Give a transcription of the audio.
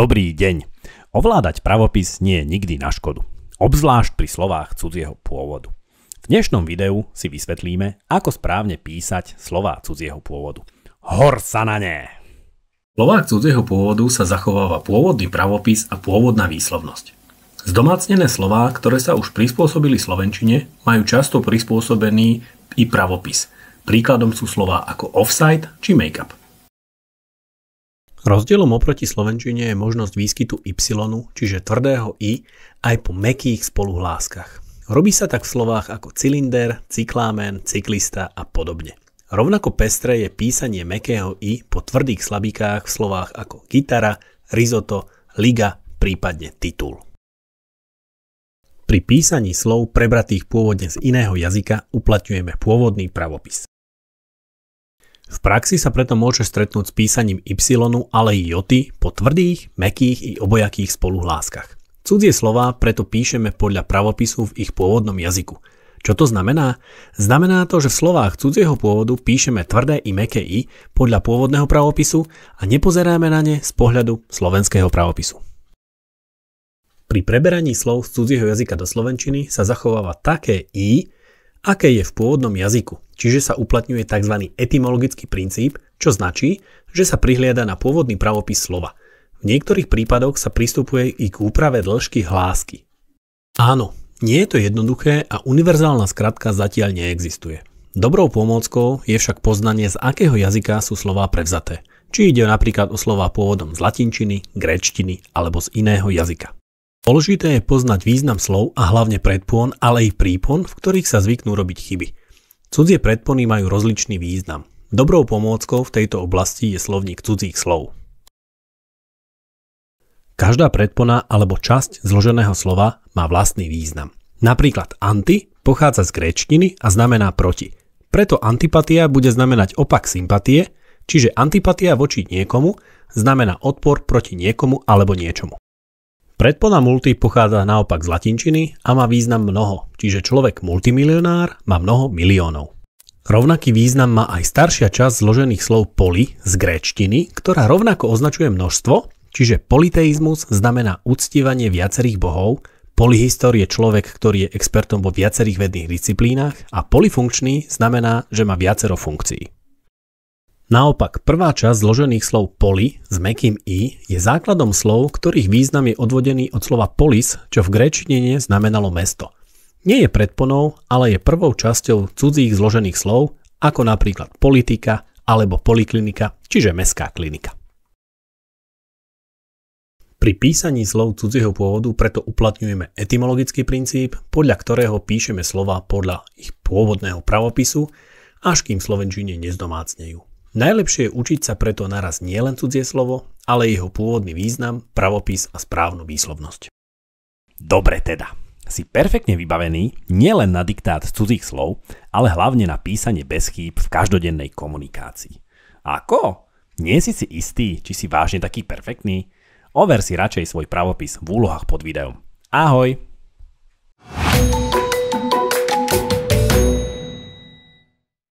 Dobrý deň. Ovládať pravopis nie je nikdy na škodu, obzvlášť pri slovách cudzieho pôvodu. V dnešnom videu si vysvetlíme, ako správne písať slová cudzieho pôvodu. Hor sa na ne! V slovách cudzieho pôvodu sa zachováva pôvodný pravopis a pôvodná výslovnosť. Zdomácnené slová, ktoré sa už prispôsobili Slovenčine, majú často prispôsobený i pravopis. Príkladom sú slová ako offside či make-up. Rozdielom oproti slovenčine je možnosť výskytu y, čiže tvrdého i, aj po mekých spoluhláskach. Robí sa tak v slovách ako cylinder, cyklámen, cyklista a podobne. Rovnako pestré je písanie mekého i po tvrdých slabikách v slovách ako gitara, risotto, liga, prípadne titul. Pri písaní slov prebratých pôvodne z iného jazyka uplatňujeme pôvodný pravopis. V praxi sa preto môže stretnúť s písaním y, ale i joty po tvrdých, mekých i obojakých spoluhláskach. Cudzie slova preto píšeme podľa pravopisu v ich pôvodnom jazyku. Čo to znamená? Znamená to, že v slovách cudzieho pôvodu píšeme tvrdé i meké i podľa pôvodného pravopisu a nepozeráme na ne z pohľadu slovenského pravopisu. Pri preberaní slov z cudzieho jazyka do slovenčiny sa zachováva také i, aké je v pôvodnom jazyku, čiže sa uplatňuje tzv. etymologický princíp, čo značí, že sa prihliada na pôvodný pravopis slova. V niektorých prípadoch sa pristupuje i k úprave dĺžky hlásky. Áno, nie je to jednoduché a univerzálna skratka zatiaľ neexistuje. Dobrou pomôckou je však poznanie, z akého jazyka sú slová prevzaté. Či ide napríklad o slová pôvodom z latinčiny, gréčtiny alebo z iného jazyka. Dôležité je poznať význam slov a hlavne predpón, ale i prípon, v ktorých sa zvyknú robiť chyby – Cudzie predpony majú rozličný význam. Dobrou pomôckou v tejto oblasti je slovník cudzích slov. Každá predpona alebo časť zloženého slova má vlastný význam. Napríklad anti pochádza z gréčtiny a znamená proti. Preto antipatia bude znamenať opak sympatie, čiže antipatia voči niekomu znamená odpor proti niekomu alebo niečomu. Predpona multi pochádza naopak z latinčiny a má význam mnoho, čiže človek multimilionár má mnoho miliónov. Rovnaký význam má aj staršia časť zložených slov poli z gréčtiny, ktorá rovnako označuje množstvo, čiže politeizmus znamená uctievanie viacerých bohov, polyhistor je človek, ktorý je expertom vo viacerých vedných disciplínach a polifunkčný znamená, že má viacero funkcií. Naopak, prvá časť zložených slov poli s mekým i je základom slov, ktorých význam je odvodený od slova polis, čo v gréčtine znamenalo mesto. Nie je predponou, ale je prvou časťou cudzích zložených slov, ako napríklad politika alebo poliklinika, čiže mestská klinika. Pri písaní slov cudzieho pôvodu preto uplatňujeme etymologický princíp, podľa ktorého píšeme slova podľa ich pôvodného pravopisu, až kým slovenčine nezdomácnejú. Najlepšie je učiť sa preto naraz nielen cudzie slovo, ale jeho pôvodný význam, pravopis a správnu výslovnosť. Dobre teda. Si perfektne vybavený nielen na diktát cudzích slov, ale hlavne na písanie bez chýb v každodennej komunikácii. Ako? Nie si si istý, či si vážne taký perfektný? Over si radšej svoj pravopis v úlohách pod videom. Ahoj!